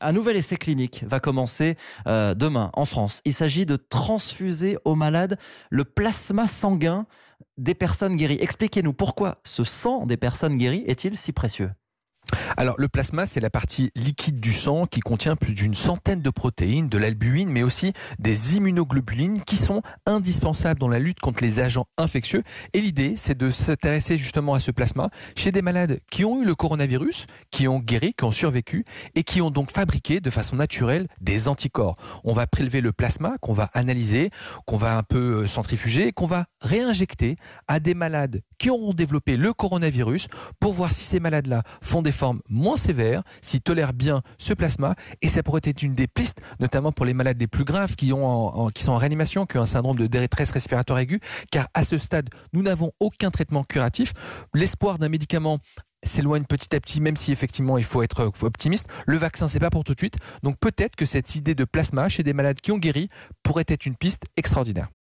Un nouvel essai clinique va commencer euh, demain en France. Il s'agit de transfuser aux malades le plasma sanguin des personnes guéries. Expliquez-nous pourquoi ce sang des personnes guéries est-il si précieux alors le plasma, c'est la partie liquide du sang qui contient plus d'une centaine de protéines, de l'albumine, mais aussi des immunoglobulines qui sont indispensables dans la lutte contre les agents infectieux. Et l'idée, c'est de s'intéresser justement à ce plasma chez des malades qui ont eu le coronavirus, qui ont guéri, qui ont survécu et qui ont donc fabriqué de façon naturelle des anticorps. On va prélever le plasma qu'on va analyser, qu'on va un peu euh, centrifuger, qu'on va réinjecter à des malades qui auront développé le coronavirus pour voir si ces malades-là font des formes moins sévère s'ils tolère bien ce plasma. Et ça pourrait être une des pistes, notamment pour les malades les plus graves qui, ont qui sont en réanimation, qui ont un syndrome de détresse respiratoire aiguë, car à ce stade, nous n'avons aucun traitement curatif. L'espoir d'un médicament s'éloigne petit à petit, même si effectivement il faut être euh, optimiste. Le vaccin, c'est pas pour tout de suite. Donc peut-être que cette idée de plasma chez des malades qui ont guéri pourrait être une piste extraordinaire.